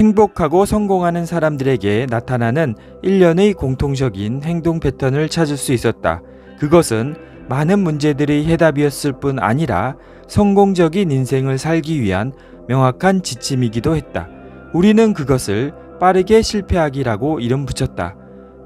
행복하고 성공하는 사람들에게 나타나는 일련의 공통적인 행동 패턴을 찾을 수 있었다. 그것은 많은 문제들의 해답이었을 뿐 아니라 성공적인 인생을 살기 위한 명확한 지침이기도 했다. 우리는 그것을 빠르게 실패하기라고 이름 붙였다.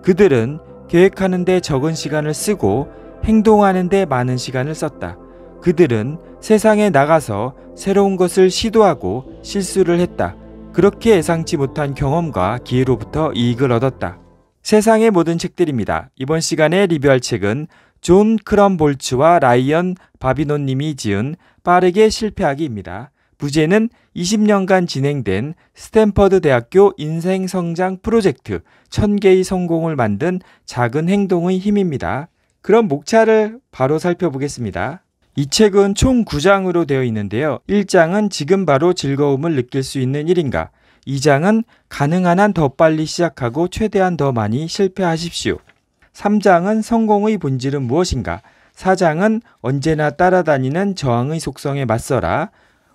그들은 계획하는데 적은 시간을 쓰고 행동하는데 많은 시간을 썼다. 그들은 세상에 나가서 새로운 것을 시도하고 실수를 했다. 그렇게 예상치 못한 경험과 기회로부터 이익을 얻었다. 세상의 모든 책들입니다. 이번 시간에 리뷰할 책은 존 크럼볼츠와 라이언 바비노님이 지은 빠르게 실패하기입니다. 부제는 20년간 진행된 스탠퍼드 대학교 인생성장 프로젝트 1000개의 성공을 만든 작은 행동의 힘입니다. 그럼 목차를 바로 살펴보겠습니다. 이 책은 총 9장으로 되어 있는데요. 1장은 지금 바로 즐거움을 느낄 수 있는 일인가 2장은 가능한 한 더 빨리 시작하고 최대한 더 많이 실패하십시오. 3장은 성공의 본질은 무엇인가, 4장은 언제나 따라다니는 저항의 속성에 맞서라,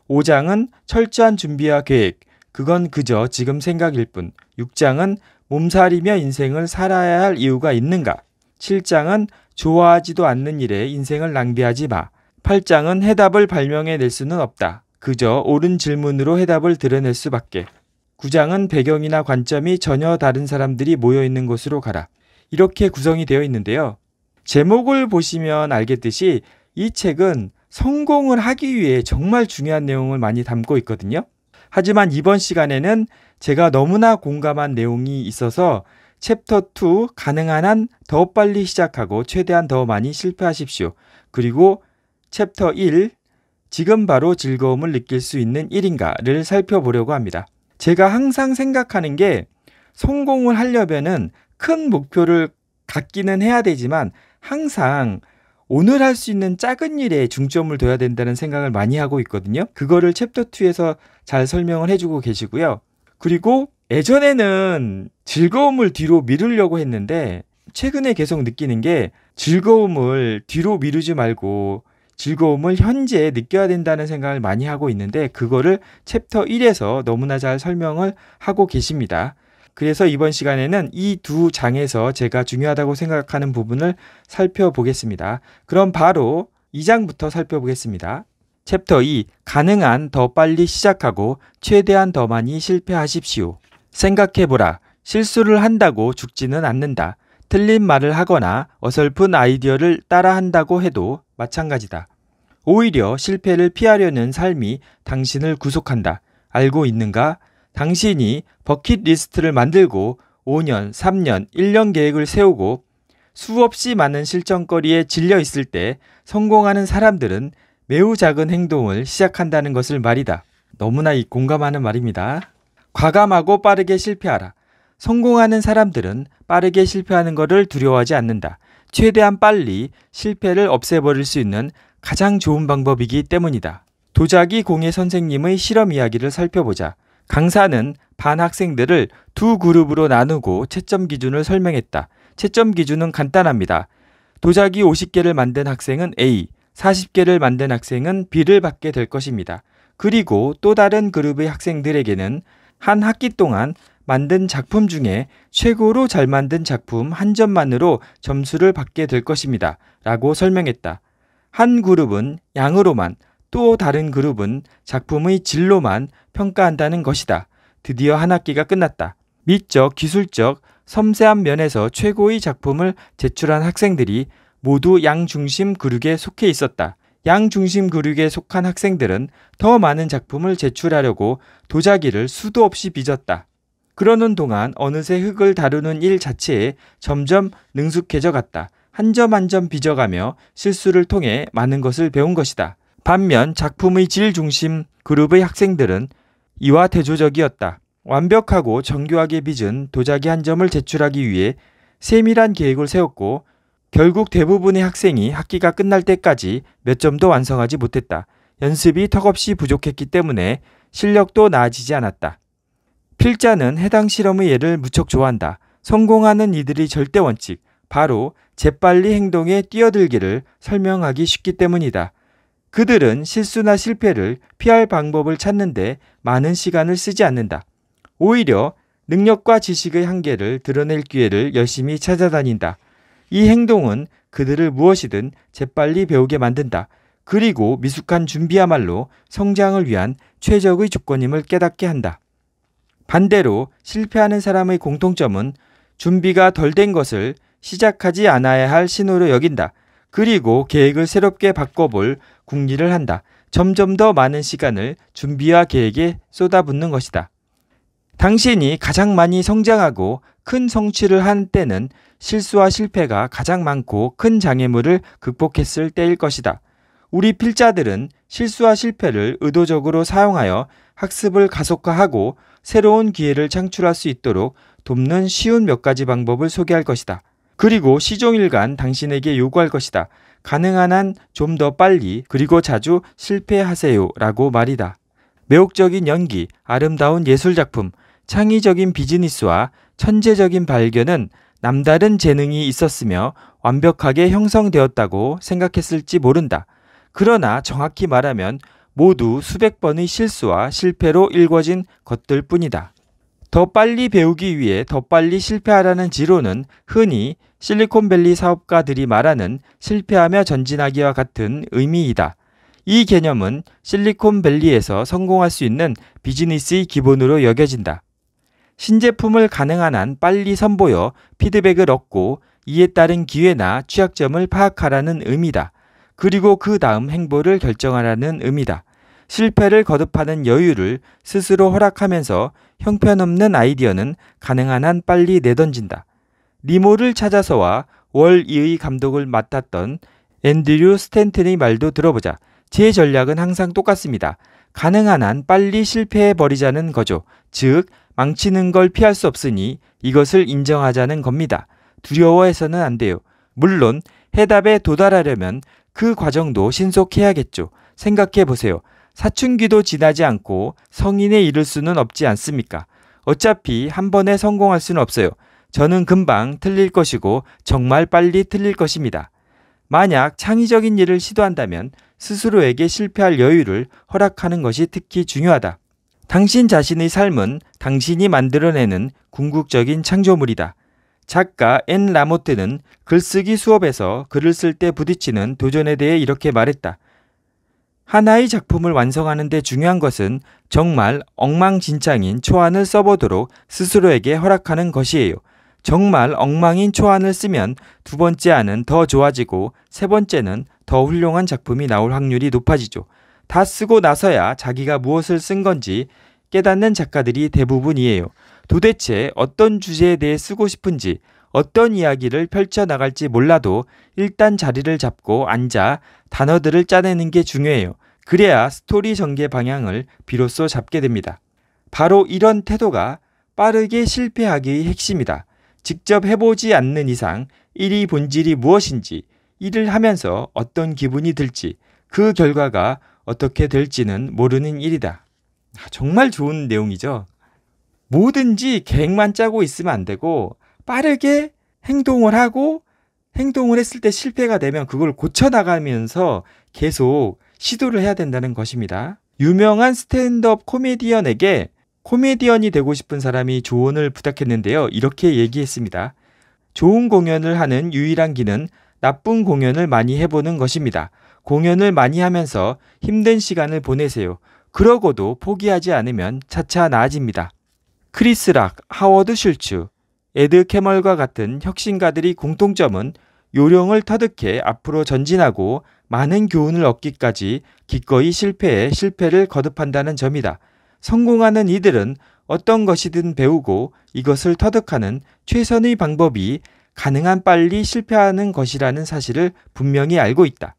5장은 철저한 준비와 계획, 그건 그저 지금 생각일 뿐, 6장은 몸살이며 인생을 살아야 할 이유가 있는가, 7장은 좋아하지도 않는 일에 인생을 낭비하지 마, 8장은 해답을 발명해 낼 수는 없다. 그저 옳은 질문으로 해답을 드러낼 수밖에. 9장은 배경이나 관점이 전혀 다른 사람들이 모여 있는 곳으로 가라. 이렇게 구성이 되어 있는데요. 제목을 보시면 알겠듯이 이 책은 성공을 하기 위해 정말 중요한 내용을 많이 담고 있거든요. 하지만 이번 시간에는 제가 너무나 공감한 내용이 있어서 챕터 2 가능한 한 더 빨리 시작하고 최대한 더 많이 실패하십시오. 그리고 챕터 1 지금 바로 즐거움을 느낄 수 있는 일인가를 살펴보려고 합니다. 제가 항상 생각하는 게 성공을 하려면은 큰 목표를 갖기는 해야 되지만 항상 오늘 할 수 있는 작은 일에 중점을 둬야 된다는 생각을 많이 하고 있거든요. 그거를 챕터 2에서 잘 설명을 해주고 계시고요. 그리고 예전에는 즐거움을 뒤로 미루려고 했는데 최근에 계속 느끼는 게 즐거움을 뒤로 미루지 말고 즐거움을 현재 느껴야 된다는 생각을 많이 하고 있는데 그거를 챕터 1에서 너무나 잘 설명을 하고 계십니다. 그래서 이번 시간에는 이 두 장에서 제가 중요하다고 생각하는 부분을 살펴보겠습니다. 그럼 바로 2장부터 살펴보겠습니다. 챕터 2 가능한 더 빨리 시작하고 최대한 더 많이 실패하십시오. 생각해보라. 실수를 한다고 죽지는 않는다. 틀린 말을 하거나 어설픈 아이디어를 따라 한다고 해도 마찬가지다. 오히려 실패를 피하려는 삶이 당신을 구속한다. 알고 있는가? 당신이 버킷리스트를 만들고 5년, 3년, 1년 계획을 세우고 수없이 많은 실전거리에 질려 있을 때 성공하는 사람들은 매우 작은 행동을 시작한다는 것을 말이다. 너무나 공감하는 말입니다. 과감하고 빠르게 실패하라. 성공하는 사람들은 빠르게 실패하는 것을 두려워하지 않는다. 최대한 빨리 실패를 없애버릴 수 있는 가장 좋은 방법이기 때문이다. 도자기 공예 선생님의 실험 이야기를 살펴보자. 강사는 반 학생들을 두 그룹으로 나누고 채점 기준을 설명했다. 채점 기준은 간단합니다. 도자기 50개를 만든 학생은 A, 40개를 만든 학생은 B를 받게 될 것입니다. 그리고 또 다른 그룹의 학생들에게는 한 학기 동안 만든 작품 중에 최고로 잘 만든 작품 한 점만으로 점수를 받게 될 것입니다. 라고 설명했다. 한 그룹은 양으로만 또 다른 그룹은 작품의 질로만 평가한다는 것이다. 드디어 한 학기가 끝났다. 미적, 기술적, 섬세한 면에서 최고의 작품을 제출한 학생들이 모두 양중심 그룹에 속해 있었다. 양중심 그룹에 속한 학생들은 더 많은 작품을 제출하려고 도자기를 수도 없이 빚었다. 그러는 동안 어느새 흙을 다루는 일 자체에 점점 능숙해져 갔다. 한 점 한 점 빚어가며 실수를 통해 많은 것을 배운 것이다. 반면 작품의 질 중심 그룹의 학생들은 이와 대조적이었다. 완벽하고 정교하게 빚은 도자기 한 점을 제출하기 위해 세밀한 계획을 세웠고 결국 대부분의 학생이 학기가 끝날 때까지 몇 점도 완성하지 못했다. 연습이 턱없이 부족했기 때문에 실력도 나아지지 않았다. 필자는 해당 실험의 예를 무척 좋아한다. 성공하는 이들이 절대 원칙, 바로 재빨리 행동에 뛰어들기를 설명하기 쉽기 때문이다. 그들은 실수나 실패를 피할 방법을 찾는데 많은 시간을 쓰지 않는다. 오히려 능력과 지식의 한계를 드러낼 기회를 열심히 찾아다닌다. 이 행동은 그들을 무엇이든 재빨리 배우게 만든다. 그리고 미숙한 준비야말로 성장을 위한 최적의 조건임을 깨닫게 한다. 반대로 실패하는 사람의 공통점은 준비가 덜 된 것을 시작하지 않아야 할 신호로 여긴다. 그리고 계획을 새롭게 바꿔볼 궁리를 한다. 점점 더 많은 시간을 준비와 계획에 쏟아붓는 것이다. 당신이 가장 많이 성장하고 큰 성취를 한 때는 실수와 실패가 가장 많고 큰 장애물을 극복했을 때일 것이다. 우리 필자들은 실수와 실패를 의도적으로 사용하여 학습을 가속화하고 새로운 기회를 창출할 수 있도록 돕는 쉬운 몇 가지 방법을 소개할 것이다. 그리고 시종일관 당신에게 요구할 것이다. 가능한 한 좀 더 빨리 그리고 자주 실패하세요 라고 말이다. 매혹적인 연기, 아름다운 예술작품, 창의적인 비즈니스와 천재적인 발견은 남다른 재능이 있었으며 완벽하게 형성되었다고 생각했을지 모른다. 그러나 정확히 말하면 모두 수백 번의 실수와 실패로 일궈진 것들 뿐이다. 더 빨리 배우기 위해 더 빨리 실패하라는 지론은 흔히 실리콘밸리 사업가들이 말하는 실패하며 전진하기와 같은 의미이다. 이 개념은 실리콘밸리에서 성공할 수 있는 비즈니스의 기본으로 여겨진다. 신제품을 가능한 한 빨리 선보여 피드백을 얻고 이에 따른 기회나 취약점을 파악하라는 의미다. 그리고 그 다음 행보를 결정하라는 의미다. 실패를 거듭하는 여유를 스스로 허락하면서 형편없는 아이디어는 가능한 한 빨리 내던진다. 리모를 찾아서와 월 2의 감독을 맡았던 앤드류 스탠튼의 말도 들어보자. 제 전략은 항상 똑같습니다. 가능한 한 빨리 실패해 버리자는 거죠. 즉, 망치는 걸 피할 수 없으니 이것을 인정하자는 겁니다. 두려워해서는 안 돼요. 물론 해답에 도달하려면 그 과정도 신속해야겠죠. 생각해 보세요. 사춘기도 지나지 않고 성인에 이를 수는 없지 않습니까? 어차피 한 번에 성공할 수는 없어요. 저는 금방 틀릴 것이고 정말 빨리 틀릴 것입니다. 만약 창의적인 일을 시도한다면 스스로에게 실패할 여유를 허락하는 것이 특히 중요하다. 당신 자신의 삶은 당신이 만들어내는 궁극적인 창조물이다. 작가 앤 라모트는 글쓰기 수업에서 글을 쓸 때 부딪히는 도전에 대해 이렇게 말했다. 하나의 작품을 완성하는 데 중요한 것은 정말 엉망진창인 초안을 써보도록 스스로에게 허락하는 것이에요. 정말 엉망인 초안을 쓰면 두 번째 안은 더 좋아지고 세 번째는 더 훌륭한 작품이 나올 확률이 높아지죠. 다 쓰고 나서야 자기가 무엇을 쓴 건지 깨닫는 작가들이 대부분이에요. 도대체 어떤 주제에 대해 쓰고 싶은지 어떤 이야기를 펼쳐나갈지 몰라도 일단 자리를 잡고 앉아 단어들을 짜내는 게 중요해요. 그래야 스토리 전개 방향을 비로소 잡게 됩니다. 바로 이런 태도가 빠르게 실패하기의 핵심이다. 직접 해보지 않는 이상 일이 본질이 무엇인지, 일을 하면서 어떤 기분이 들지, 그 결과가 어떻게 될지는 모르는 일이다. 아, 정말 좋은 내용이죠. 뭐든지 계획만 짜고 있으면 안 되고 빠르게 행동을 하고 행동을 했을 때 실패가 되면 그걸 고쳐나가면서 계속 시도를 해야 된다는 것입니다. 유명한 스탠드업 코미디언에게 코미디언이 되고 싶은 사람이 조언을 부탁했는데요. 이렇게 얘기했습니다. 좋은 공연을 하는 유일한 기는 나쁜 공연을 많이 해보는 것입니다. 공연을 많이 하면서 힘든 시간을 보내세요. 그러고도 포기하지 않으면 차차 나아집니다. 크리스 락, 하워드 슐츠, 에드 캐멀과 같은 혁신가들이 공통점은 요령을 터득해 앞으로 전진하고 많은 교훈을 얻기까지 기꺼이 실패에 실패를 거듭한다는 점이다. 성공하는 이들은 어떤 것이든 배우고 이것을 터득하는 최선의 방법이 가능한 빨리 실패하는 것이라는 사실을 분명히 알고 있다.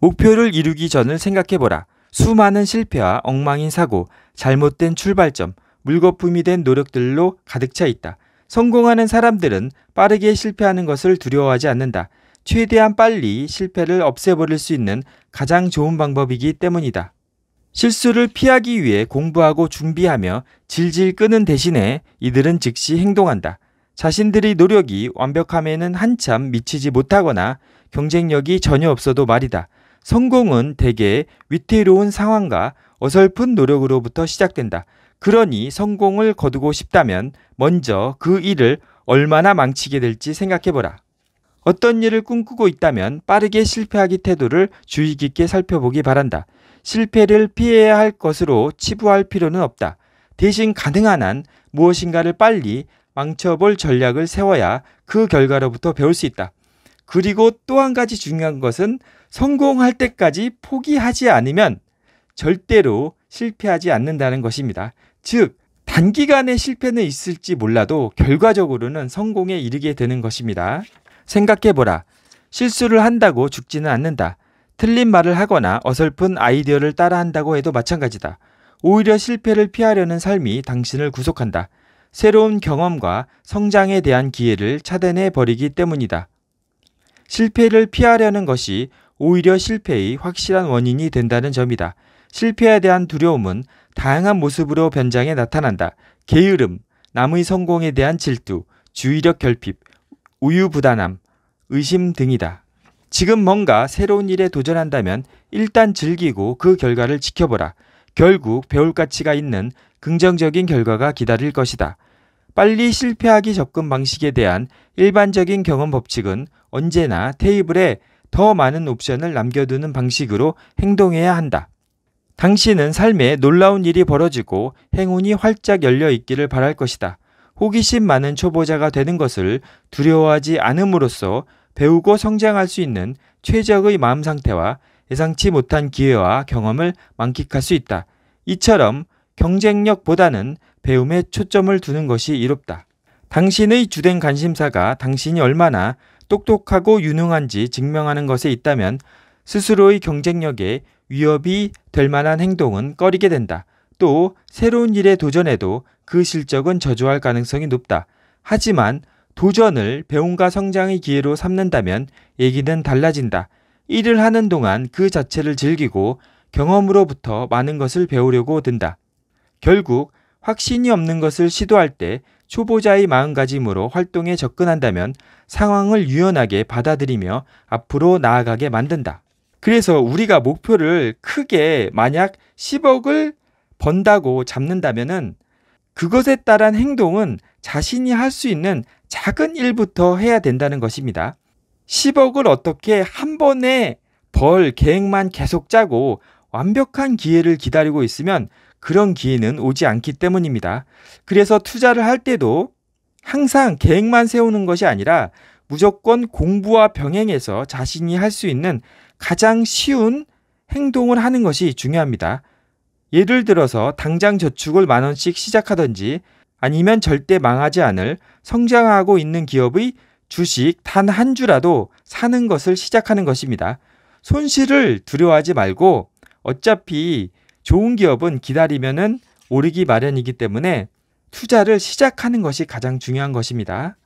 목표를 이루기 전을 생각해보라. 수많은 실패와 엉망인 사고, 잘못된 출발점, 물거품이 된 노력들로 가득 차 있다. 성공하는 사람들은 빠르게 실패하는 것을 두려워하지 않는다. 최대한 빨리 실패를 없애버릴 수 있는 가장 좋은 방법이기 때문이다. 실수를 피하기 위해 공부하고 준비하며 질질 끄는 대신에 이들은 즉시 행동한다. 자신들의 노력이 완벽함에는 한참 미치지 못하거나 경쟁력이 전혀 없어도 말이다. 성공은 대개 위태로운 상황과 어설픈 노력으로부터 시작된다. 그러니 성공을 거두고 싶다면 먼저 그 일을 얼마나 망치게 될지 생각해보라. 어떤 일을 꿈꾸고 있다면 빠르게 실패하기 태도를 주의 깊게 살펴보기 바란다. 실패를 피해야 할 것으로 치부할 필요는 없다. 대신 가능한 한 무엇인가를 빨리 망쳐볼 전략을 세워야 그 결과로부터 배울 수 있다. 그리고 또 한 가지 중요한 것은 성공할 때까지 포기하지 않으면 절대로 실패하지 않는다는 것입니다. 즉 단기간의 실패는 있을지 몰라도 결과적으로는 성공에 이르게 되는 것입니다. 생각해보라. 실수를 한다고 죽지는 않는다. 틀린 말을 하거나 어설픈 아이디어를 따라한다고 해도 마찬가지다. 오히려 실패를 피하려는 삶이 당신을 구속한다. 새로운 경험과 성장에 대한 기회를 차단해 버리기 때문이다. 실패를 피하려는 것이 오히려 실패의 확실한 원인이 된다는 점이다. 실패에 대한 두려움은 다양한 모습으로 변장해 나타난다. 게으름, 남의 성공에 대한 질투, 주의력 결핍, 우유부단함, 의심 등이다. 지금 뭔가 새로운 일에 도전한다면 일단 즐기고 그 결과를 지켜보라. 결국 배울 가치가 있는 긍정적인 결과가 기다릴 것이다. 빨리 실패하기 접근 방식에 대한 일반적인 경험 법칙은 언제나 테이블에 더 많은 옵션을 남겨두는 방식으로 행동해야 한다. 당신은 삶에 놀라운 일이 벌어지고 행운이 활짝 열려 있기를 바랄 것이다. 호기심 많은 초보자가 되는 것을 두려워하지 않음으로써 배우고 성장할 수 있는 최적의 마음 상태와 예상치 못한 기회와 경험을 만끽할 수 있다. 이처럼 경쟁력보다는 배움에 초점을 두는 것이 이롭다. 당신의 주된 관심사가 당신이 얼마나 똑똑하고 유능한지 증명하는 것에 있다면 스스로의 경쟁력에 위협이 될 만한 행동은 꺼리게 된다. 또 새로운 일에 도전해도 그 실적은 저조할 가능성이 높다. 하지만 도전을 배움과 성장의 기회로 삼는다면 얘기는 달라진다. 일을 하는 동안 그 자체를 즐기고 경험으로부터 많은 것을 배우려고 든다. 결국 확신이 없는 것을 시도할 때 초보자의 마음가짐으로 활동에 접근한다면 상황을 유연하게 받아들이며 앞으로 나아가게 만든다. 그래서 우리가 목표를 크게 만약 10억을 번다고 잡는다면은 그것에 따른 행동은 자신이 할 수 있는 작은 일부터 해야 된다는 것입니다. 10억을 어떻게 한 번에 벌 계획만 계속 짜고 완벽한 기회를 기다리고 있으면 그런 기회는 오지 않기 때문입니다. 그래서 투자를 할 때도 항상 계획만 세우는 것이 아니라 무조건 공부와 병행해서 자신이 할 수 있는 가장 쉬운 행동을 하는 것이 중요합니다. 예를 들어서 당장 저축을 만 원씩 시작하든지 아니면 절대 망하지 않을 성장하고 있는 기업의 주식 단 한 주라도 사는 것을 시작하는 것입니다. 손실을 두려워하지 말고 어차피 좋은 기업은 기다리면 오르기 마련이기 때문에 투자를 시작하는 것이 가장 중요한 것입니다.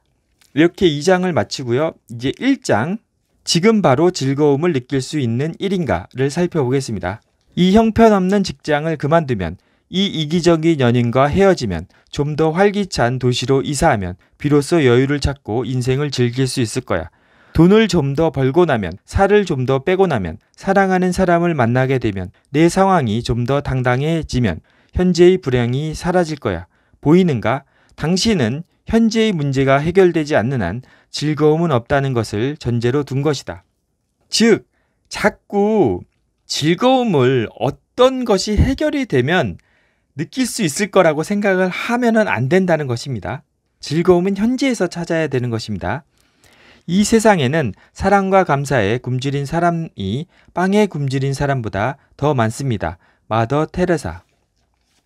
이렇게 2장을 마치고요. 이제 1장 지금 바로 즐거움을 느낄 수 있는 일인가를 살펴보겠습니다. 이 형편없는 직장을 그만두면 이 이기적인 연인과 헤어지면 좀 더 활기찬 도시로 이사하면 비로소 여유를 찾고 인생을 즐길 수 있을 거야. 돈을 좀 더 벌고 나면, 살을 좀 더 빼고 나면, 사랑하는 사람을 만나게 되면, 내 상황이 좀 더 당당해지면, 현재의 불행이 사라질 거야. 보이는가? 당신은 현재의 문제가 해결되지 않는 한 즐거움은 없다는 것을 전제로 둔 것이다. 즉, 자꾸 즐거움을 어떤 것이 해결이 되면 느낄 수 있을 거라고 생각을 하면안 된다는 것입니다. 즐거움은 현지에서 찾아야 되는 것입니다. 이 세상에는 사랑과 감사에 굶주린 사람이 빵에 굶주린 사람보다 더 많습니다. 마더 테레사.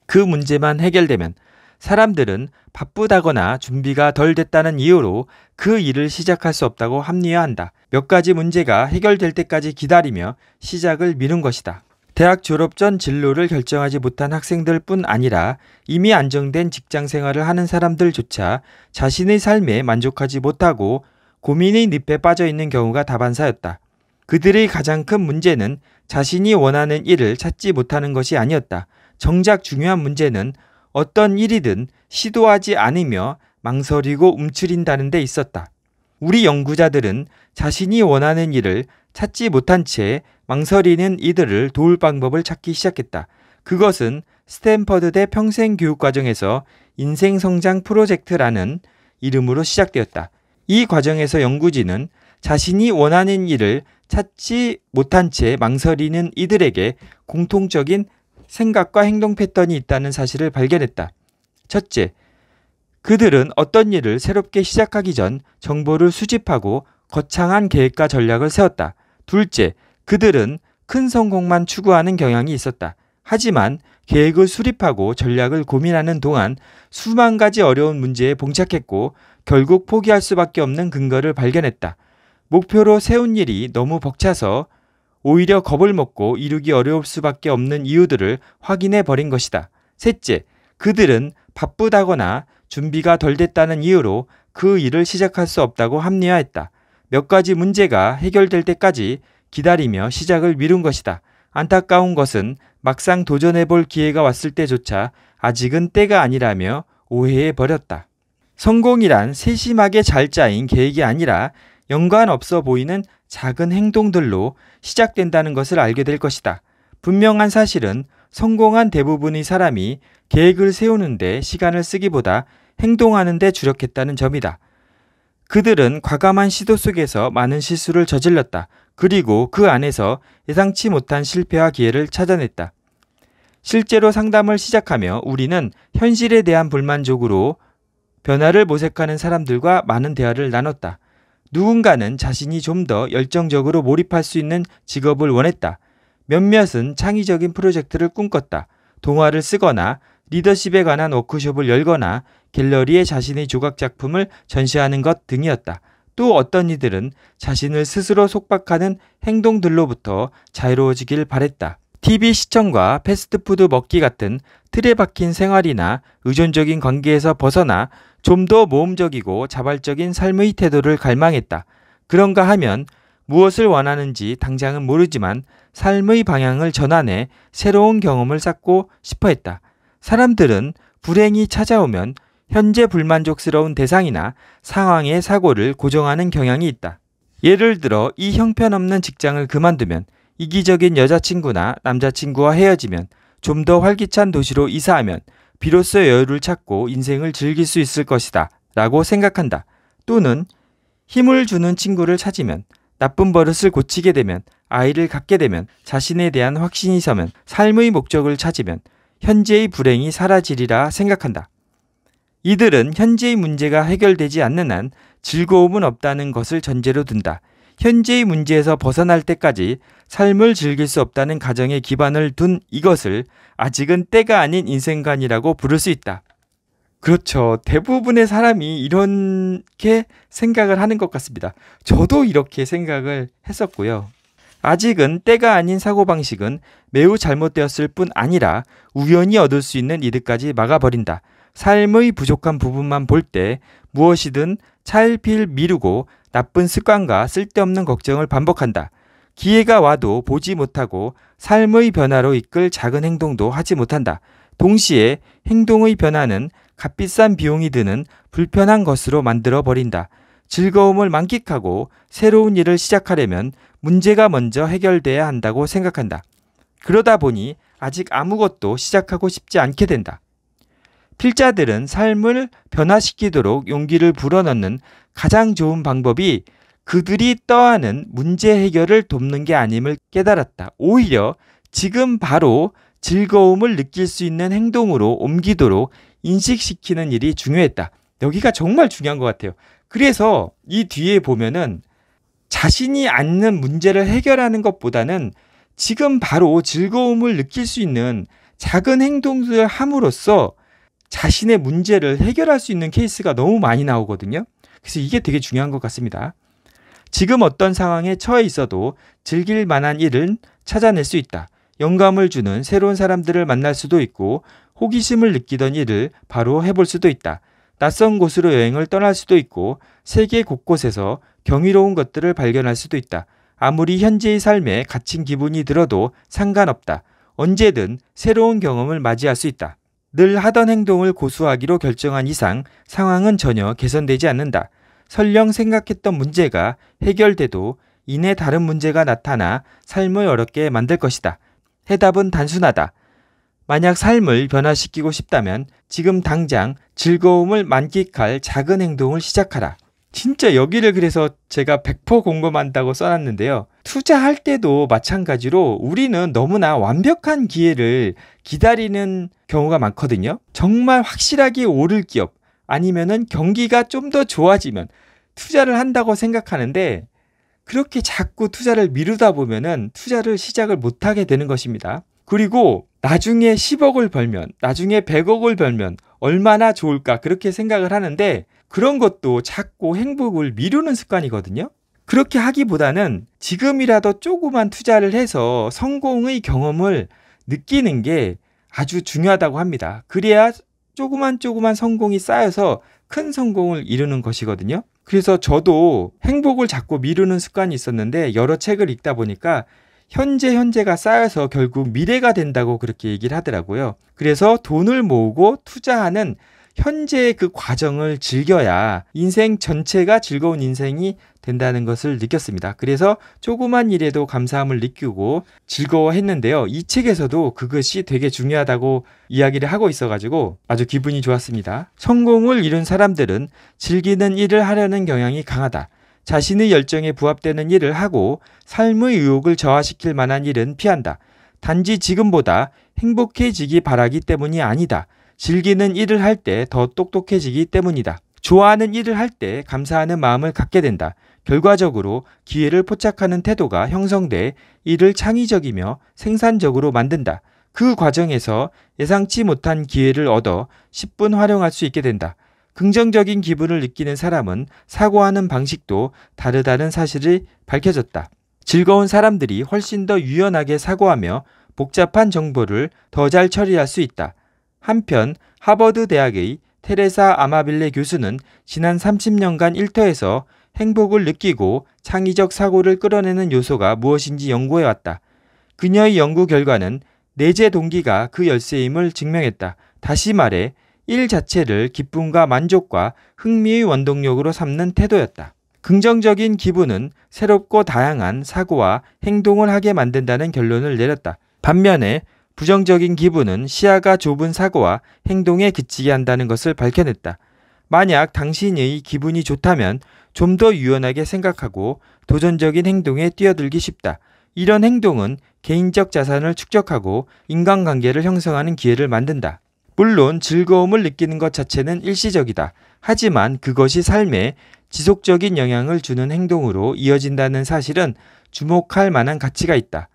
그 문제만 해결되면 사람들은 바쁘다거나 준비가 덜 됐다는 이유로 그 일을 시작할 수 없다고 합리화한다. 몇 가지 문제가 해결될 때까지 기다리며 시작을 미룬 것이다. 대학 졸업 전 진로를 결정하지 못한 학생들 뿐 아니라 이미 안정된 직장 생활을 하는 사람들조차 자신의 삶에 만족하지 못하고 고민의 늪에 빠져 있는 경우가 다반사였다. 그들의 가장 큰 문제는 자신이 원하는 일을 찾지 못하는 것이 아니었다. 정작 중요한 문제는 어떤 일이든 시도하지 않으며 망설이고 움츠린다는 데 있었다. 우리 연구자들은 자신이 원하는 일을 찾지 못한 채 망설이는 이들을 도울 방법을 찾기 시작했다. 그것은 스탠퍼드대 평생 교육 과정에서 인생 성장 프로젝트라는 이름으로 시작되었다. 이 과정에서 연구진은 자신이 원하는 일을 찾지 못한 채 망설이는 이들에게 공통적인 생각과 행동 패턴이 있다는 사실을 발견했다. 첫째, 그들은 어떤 일을 새롭게 시작하기 전 정보를 수집하고 거창한 계획과 전략을 세웠다. 둘째, 그들은 큰 성공만 추구하는 경향이 있었다. 하지만 계획을 수립하고 전략을 고민하는 동안 수만 가지 어려운 문제에 봉착했고 결국 포기할 수밖에 없는 근거를 발견했다. 목표로 세운 일이 너무 벅차서 오히려 겁을 먹고 이루기 어려울 수밖에 없는 이유들을 확인해 버린 것이다. 셋째, 그들은 바쁘다거나 준비가 덜 됐다는 이유로 그 일을 시작할 수 없다고 합리화했다. 몇 가지 문제가 해결될 때까지 기다리며 시작을 미룬 것이다. 안타까운 것은 막상 도전해 볼 기회가 왔을 때조차 아직은 때가 아니라며 오해해 버렸다. 성공이란 세심하게 잘 짜인 계획이 아니라 연관 없어 보이는 작은 행동들로 시작된다는 것을 알게 될 것이다. 분명한 사실은 성공한 대부분의 사람이 계획을 세우는데 시간을 쓰기보다 행동하는데 주력했다는 점이다. 그들은 과감한 시도 속에서 많은 실수를 저질렀다. 그리고 그 안에서 예상치 못한 실패와 기회를 찾아냈다. 실제로 상담을 시작하며 우리는 현실에 대한 불만족으로 변화를 모색하는 사람들과 많은 대화를 나눴다. 누군가는 자신이 좀 더 열정적으로 몰입할 수 있는 직업을 원했다. 몇몇은 창의적인 프로젝트를 꿈꿨다. 동화를 쓰거나 리더십에 관한 워크숍을 열거나 갤러리에 자신의 조각작품을 전시하는 것 등이었다. 또 어떤 이들은 자신을 스스로 속박하는 행동들로부터 자유로워지길 바랬다. TV 시청과 패스트푸드 먹기 같은 틀에 박힌 생활이나 의존적인 관계에서 벗어나 좀더 모험적이고 자발적인 삶의 태도를 갈망했다. 그런가 하면 무엇을 원하는지 당장은 모르지만 삶의 방향을 전환해 새로운 경험을 쌓고 싶어 했다. 사람들은 불행이 찾아오면 현재 불만족스러운 대상이나 상황의 사고를 고정하는 경향이 있다. 예를 들어 이 형편없는 직장을 그만두면 이기적인 여자친구나 남자친구와 헤어지면 좀 더 활기찬 도시로 이사하면 비로소 여유를 찾고 인생을 즐길 수 있을 것이다 라고 생각한다. 또는 힘을 주는 친구를 찾으면 나쁜 버릇을 고치게 되면 아이를 갖게 되면 자신에 대한 확신이 서면 삶의 목적을 찾으면 현재의 불행이 사라지리라 생각한다. 이들은 현재의 문제가 해결되지 않는 한 즐거움은 없다는 것을 전제로 둔다. 현재의 문제에서 벗어날 때까지 삶을 즐길 수 없다는 가정에 기반을 둔 이것을 아직은 때가 아닌 인생관이라고 부를 수 있다. 그렇죠. 대부분의 사람이 이렇게 생각을 하는 것 같습니다. 저도 이렇게 생각을 했었고요. 아직은 때가 아닌 사고방식은 매우 잘못되었을 뿐 아니라 우연히 얻을 수 있는 이득까지 막아버린다. 삶의 부족한 부분만 볼 때 무엇이든 찰필 미루고 나쁜 습관과 쓸데없는 걱정을 반복한다. 기회가 와도 보지 못하고 삶의 변화로 이끌 작은 행동도 하지 못한다. 동시에 행동의 변화는 값비싼 비용이 드는 불편한 것으로 만들어 버린다. 즐거움을 만끽하고 새로운 일을 시작하려면 문제가 먼저 해결돼야 한다고 생각한다. 그러다 보니 아직 아무것도 시작하고 싶지 않게 된다. 필자들은 삶을 변화시키도록 용기를 불어넣는 가장 좋은 방법이 그들이 떠안은 문제 해결을 돕는 게 아님을 깨달았다. 오히려 지금 바로 즐거움을 느낄 수 있는 행동으로 옮기도록 인식시키는 일이 중요했다. 여기가 정말 중요한 것 같아요. 그래서 이 뒤에 보면은 자신이 앉는 문제를 해결하는 것보다는 지금 바로 즐거움을 느낄 수 있는 작은 행동들을 함으로써 자신의 문제를 해결할 수 있는 케이스가 너무 많이 나오거든요. 그래서 이게 되게 중요한 것 같습니다. 지금 어떤 상황에 처해 있어도 즐길 만한 일을 찾아낼 수 있다. 영감을 주는 새로운 사람들을 만날 수도 있고 호기심을 느끼던 일을 바로 해볼 수도 있다. 낯선 곳으로 여행을 떠날 수도 있고 세계 곳곳에서 경이로운 것들을 발견할 수도 있다. 아무리 현재의 삶에 갇힌 기분이 들어도 상관없다. 언제든 새로운 경험을 맞이할 수 있다. 늘 하던 행동을 고수하기로 결정한 이상 상황은 전혀 개선되지 않는다. 설령 생각했던 문제가 해결돼도 이내 다른 문제가 나타나 삶을 어렵게 만들 것이다. 해답은 단순하다. 만약 삶을 변화시키고 싶다면 지금 당장 즐거움을 만끽할 작은 행동을 시작하라. 진짜 여기를 그래서 제가 100% 공감한다고 써놨는데요. 투자할 때도 마찬가지로 우리는 너무나 완벽한 기회를 기다리는 경우가 많거든요. 정말 확실하게 오를 기업, 아니면은 경기가 좀 더 좋아지면 투자를 한다고 생각하는데 그렇게 자꾸 투자를 미루다 보면은 투자를 시작을 못 하게 되는 것입니다. 그리고 나중에 10억을 벌면 나중에 100억을 벌면 얼마나 좋을까 그렇게 생각을 하는데 그런 것도 자꾸 행복을 미루는 습관이거든요. 그렇게 하기보다는 지금이라도 조그만 투자를 해서 성공의 경험을 느끼는 게 아주 중요하다고 합니다. 그래야 조그만 조그만 성공이 쌓여서 큰 성공을 이루는 것이거든요. 그래서 저도 행복을 자꾸 미루는 습관이 있었는데 여러 책을 읽다 보니까 현재 현재가 쌓여서 결국 미래가 된다고 그렇게 얘기를 하더라고요. 그래서 돈을 모으고 투자하는 현재의 그 과정을 즐겨야 인생 전체가 즐거운 인생이 된다는 것을 느꼈습니다. 그래서 조그만 일에도 감사함을 느끼고 즐거워했는데요. 이 책에서도 그것이 되게 중요하다고 이야기를 하고 있어가지고 아주 기분이 좋았습니다. 성공을 이룬 사람들은 즐기는 일을 하려는 경향이 강하다. 자신의 열정에 부합되는 일을 하고 삶의 의욕을 저하시킬 만한 일은 피한다. 단지 지금보다 행복해지기 바라기 때문이 아니다. 즐기는 일을 할 때 더 똑똑해지기 때문이다. 좋아하는 일을 할 때 감사하는 마음을 갖게 된다. 결과적으로 기회를 포착하는 태도가 형성돼 이를 창의적이며 생산적으로 만든다. 그 과정에서 예상치 못한 기회를 얻어 10분 활용할 수 있게 된다. 긍정적인 기분을 느끼는 사람은 사고하는 방식도 다르다는 사실이 밝혀졌다. 즐거운 사람들이 훨씬 더 유연하게 사고하며 복잡한 정보를 더 잘 처리할 수 있다. 한편 하버드 대학의 테레사 아마빌레 교수는 지난 30년간 일터에서 행복을 느끼고 창의적 사고를 끌어내는 요소가 무엇인지 연구해왔다. 그녀의 연구 결과는 내재 동기가 그 열쇠임을 증명했다. 다시 말해, 일 자체를 기쁨과 만족과 흥미의 원동력으로 삼는 태도였다. 긍정적인 기분은 새롭고 다양한 사고와 행동을 하게 만든다는 결론을 내렸다. 반면에 부정적인 기분은 시야가 좁은 사고와 행동에 그치게 한다는 것을 밝혀냈다. 만약 당신의 기분이 좋다면 좀 더 유연하게 생각하고 도전적인 행동에 뛰어들기 쉽다. 이런 행동은 개인적 자산을 축적하고 인간관계를 형성하는 기회를 만든다. 물론 즐거움을 느끼는 것 자체는 일시적이다. 하지만 그것이 삶에 지속적인 영향을 주는 행동으로 이어진다는 사실은 주목할 만한 가치가 있다.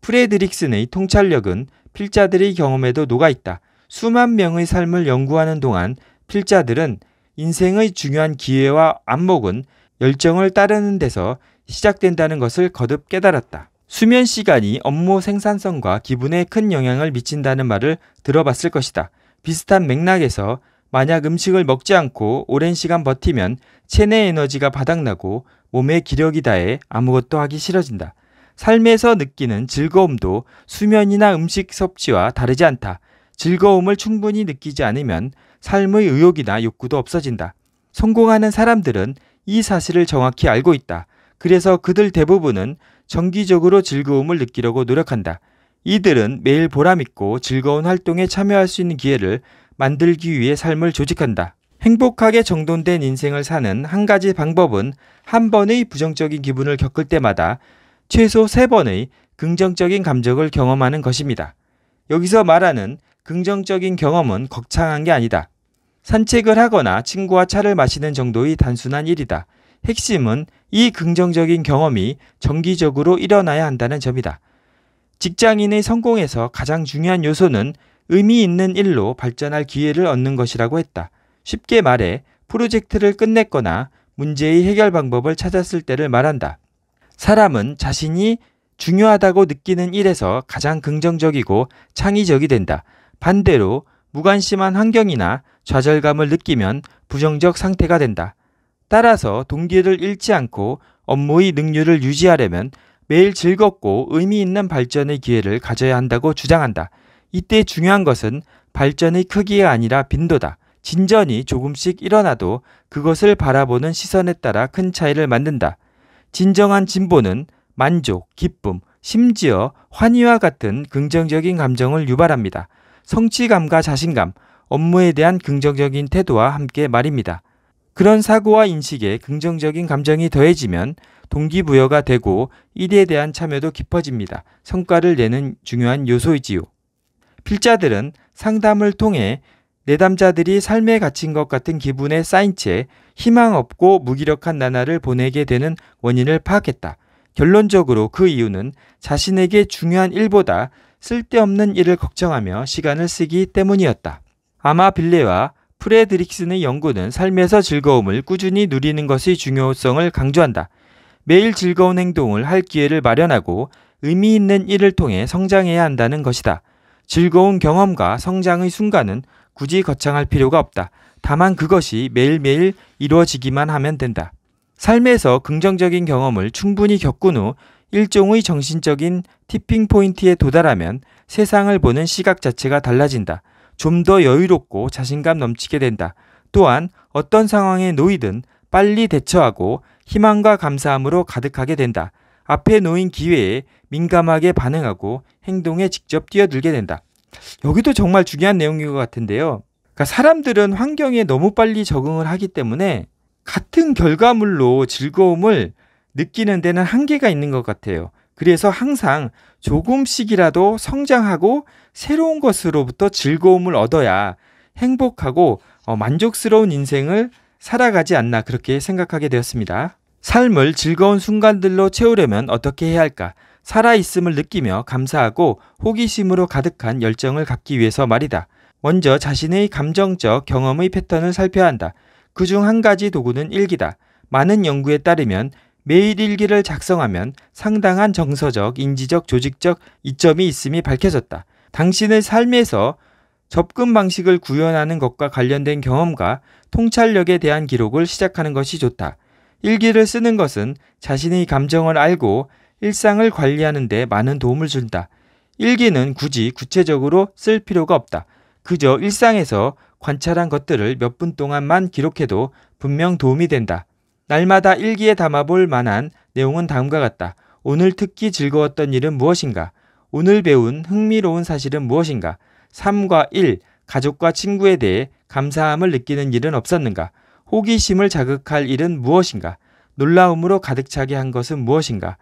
프레드릭슨의 통찰력은 필자들의 경험에도 녹아있다. 수만 명의 삶을 연구하는 동안 필자들은 인생의 중요한 기회와 안목은 열정을 따르는 데서 시작된다는 것을 거듭 깨달았다. 수면 시간이 업무 생산성과 기분에 큰 영향을 미친다는 말을 들어봤을 것이다. 비슷한 맥락에서 만약 음식을 먹지 않고 오랜 시간 버티면 체내 에너지가 바닥나고 몸의 기력이 다해 아무것도 하기 싫어진다. 삶에서 느끼는 즐거움도 수면이나 음식 섭취와 다르지 않다. 즐거움을 충분히 느끼지 않으면 삶의 의욕이나 욕구도 없어진다. 성공하는 사람들은 이 사실을 정확히 알고 있다. 그래서 그들 대부분은 정기적으로 즐거움을 느끼려고 노력한다. 이들은 매일 보람있고 즐거운 활동에 참여할 수 있는 기회를 만들기 위해 삶을 조직한다. 행복하게 정돈된 인생을 사는 한 가지 방법은 한 번의 부정적인 기분을 겪을 때마다 최소 3번의 긍정적인 감정을 경험하는 것입니다. 여기서 말하는 긍정적인 경험은 걱창한게 아니다. 산책을 하거나 친구와 차를 마시는 정도의 단순한 일이다. 핵심은 이 긍정적인 경험이 정기적으로 일어나야 한다는 점이다. 직장인의 성공에서 가장 중요한 요소는 의미 있는 일로 발전할 기회를 얻는 것이라고 했다. 쉽게 말해 프로젝트를 끝냈거나 문제의 해결 방법을 찾았을 때를 말한다. 사람은 자신이 중요하다고 느끼는 일에서 가장 긍정적이고 창의적이 된다. 반대로 무관심한 환경이나 좌절감을 느끼면 부정적 상태가 된다. 따라서 동기를 잃지 않고 업무의 능률을 유지하려면 매일 즐겁고 의미 있는 발전의 기회를 가져야 한다고 주장한다. 이때 중요한 것은 발전의 크기가 아니라 빈도다. 진전이 조금씩 일어나도 그것을 바라보는 시선에 따라 큰 차이를 만든다. 진정한 진보는 만족, 기쁨, 심지어 환희와 같은 긍정적인 감정을 유발합니다. 성취감과 자신감, 업무에 대한 긍정적인 태도와 함께 말입니다. 그런 사고와 인식에 긍정적인 감정이 더해지면 동기부여가 되고 일에 대한 참여도 깊어집니다. 성과를 내는 중요한 요소이지요. 필자들은 상담을 통해 내담자들이 삶에 갇힌 것 같은 기분에 쌓인 채 희망 없고 무기력한 나날을 보내게 되는 원인을 파악했다. 결론적으로 그 이유는 자신에게 중요한 일보다 쓸데없는 일을 걱정하며 시간을 쓰기 때문이었다. 아마 빌레와 프레드릭슨의 연구는 삶에서 즐거움을 꾸준히 누리는 것의 중요성을 강조한다. 매일 즐거운 행동을 할 기회를 마련하고 의미 있는 일을 통해 성장해야 한다는 것이다. 즐거운 경험과 성장의 순간은 굳이 거창할 필요가 없다. 다만 그것이 매일매일 이루어지기만 하면 된다. 삶에서 긍정적인 경험을 충분히 겪은 후 일종의 정신적인 티핑 포인트에 도달하면 세상을 보는 시각 자체가 달라진다. 좀 더 여유롭고 자신감 넘치게 된다. 또한 어떤 상황에 놓이든 빨리 대처하고 희망과 감사함으로 가득하게 된다. 앞에 놓인 기회에 민감하게 반응하고 행동에 직접 뛰어들게 된다. 여기도 정말 중요한 내용인 것 같은데요. 그러니까 사람들은 환경에 너무 빨리 적응을 하기 때문에 같은 결과물로 즐거움을 느끼는 데는 한계가 있는 것 같아요. 그래서 항상 조금씩이라도 성장하고 새로운 것으로부터 즐거움을 얻어야 행복하고 어, 만족스러운 인생을 살아가지 않나 그렇게 생각하게 되었습니다. 삶을 즐거운 순간들로 채우려면 어떻게 해야 할까? 살아있음을 느끼며 감사하고 호기심으로 가득한 열정을 갖기 위해서 말이다. 먼저 자신의 감정적 경험의 패턴을 살펴야 한다. 그 중 한 가지 도구는 일기다. 많은 연구에 따르면 매일 일기를 작성하면 상당한 정서적, 인지적, 조직적 이점이 있음이 밝혀졌다. 당신의 삶에서 접근 방식을 구현하는 것과 관련된 경험과 통찰력에 대한 기록을 시작하는 것이 좋다. 일기를 쓰는 것은 자신의 감정을 알고 일상을 관리하는 데 많은 도움을 준다. 일기는 굳이 구체적으로 쓸 필요가 없다. 그저 일상에서 관찰한 것들을 몇 분 동안만 기록해도 분명 도움이 된다. 날마다 일기에 담아볼 만한 내용은 다음과 같다. 오늘 특히 즐거웠던 일은 무엇인가? 오늘 배운 흥미로운 사실은 무엇인가? 3과 1, 가족과 친구에 대해 감사함을 느끼는 일은 없었는가? 호기심을 자극할 일은 무엇인가? 놀라움으로 가득 차게 한 것은 무엇인가?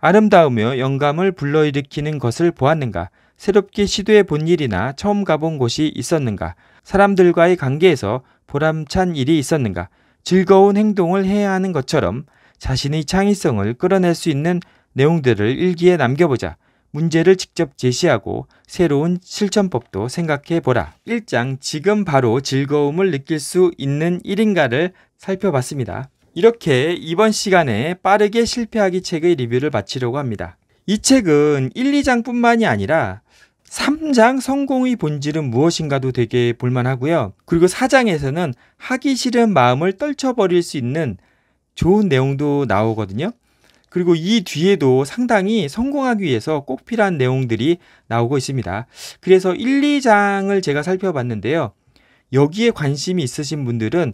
아름다우며 영감을 불러일으키는 것을 보았는가? 새롭게 시도해 본 일이나 처음 가본 곳이 있었는가? 사람들과의 관계에서 보람찬 일이 있었는가? 즐거운 행동을 해야 하는 것처럼 자신의 창의성을 끌어낼 수 있는 내용들을 일기에 남겨보자. 문제를 직접 제시하고 새로운 실천법도 생각해 보라. 1장 지금 바로 즐거움을 느낄 수 있는 일인가를 살펴봤습니다. 이렇게 이번 시간에 빠르게 실패하기 책의 리뷰를 마치려고 합니다. 이 책은 1, 2장뿐만이 아니라 3장 성공의 본질은 무엇인가도 되게 볼만하고요. 그리고 4장에서는 하기 싫은 마음을 떨쳐버릴 수 있는 좋은 내용도 나오거든요. 그리고 이 뒤에도 상당히 성공하기 위해서 꼭 필요한 내용들이 나오고 있습니다. 그래서 1, 2장을 제가 살펴봤는데요. 여기에 관심이 있으신 분들은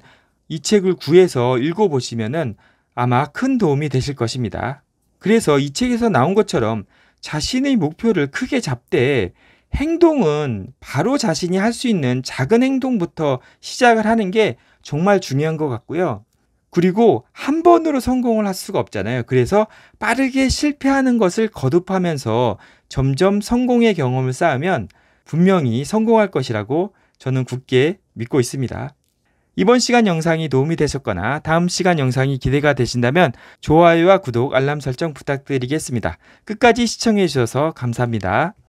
이 책을 구해서 읽어보시면 아마 큰 도움이 되실 것입니다. 그래서 이 책에서 나온 것처럼 자신의 목표를 크게 잡되 행동은 바로 자신이 할 수 있는 작은 행동부터 시작을 하는 게 정말 중요한 것 같고요. 그리고 한 번으로 성공을 할 수가 없잖아요. 그래서 빠르게 실패하는 것을 거듭하면서 점점 성공의 경험을 쌓으면 분명히 성공할 것이라고 저는 굳게 믿고 있습니다. 이번 시간 영상이 도움이 되셨거나 다음 시간 영상이 기대가 되신다면 좋아요와 구독, 알람 설정 부탁드리겠습니다. 끝까지 시청해주셔서 감사합니다.